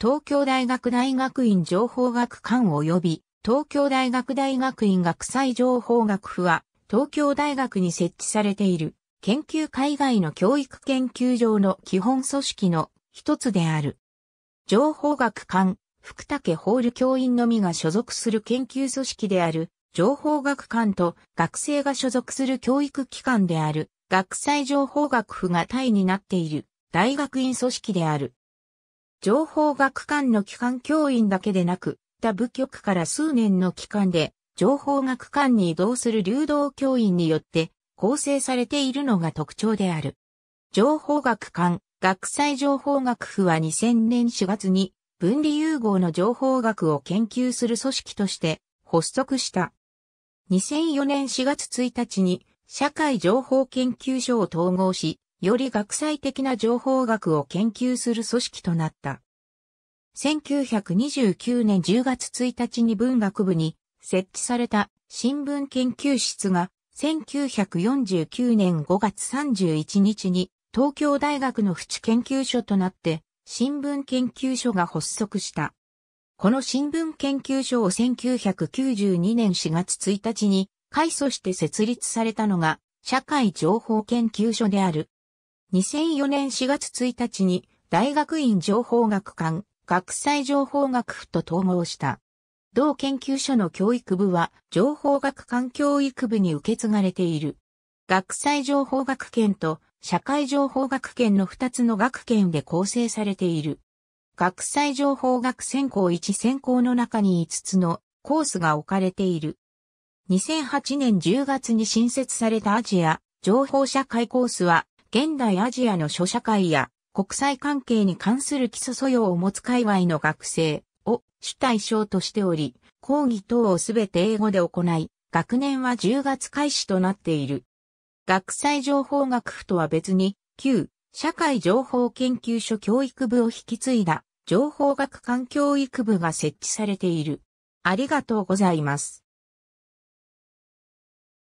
東京大学大学院情報学館及び東京大学大学院学際情報学府は東京大学に設置されている研究海外の教育研究上の基本組織の一つである。情報学館、福武ホール教員のみが所属する研究組織である情報学館と学生が所属する教育機関である学際情報学府が体になっている大学院組織である。情報学館の機関教員だけでなく、他部局から数年の期間で、情報学館に移動する流動教員によって構成されているのが特徴である。情報学館、学際情報学府は2000年4月に分離融合の情報学を研究する組織として発足した。2004年4月1日に社会情報研究所を統合し、より学際的な情報学を研究する組織となった。1929年10月1日に文学部に設置された新聞研究室が1949年5月31日に東京大学の淵研究所となって新聞研究所が発足した。この新聞研究所を1992年4月1日に改祖して設立されたのが社会情報研究所である。2004年4月1日に大学院情報学館、学際情報学府と統合した。同研究所の教育部は情報学館教育部に受け継がれている。学際情報学研と社会情報学研の2つの学研で構成されている。学際情報学専攻1専攻の中に5つのコースが置かれている。2008年10月に新設されたアジア情報社会コースは現代アジアの諸社会や国際関係に関する基礎素養を持つ界隈の学生を主対象としており、講義等をすべて英語で行い、学年は10月開始となっている。学際情報学府とは別に、旧社会情報研究所教育部を引き継いだ情報学環教育部が設置されている。ありがとうございます。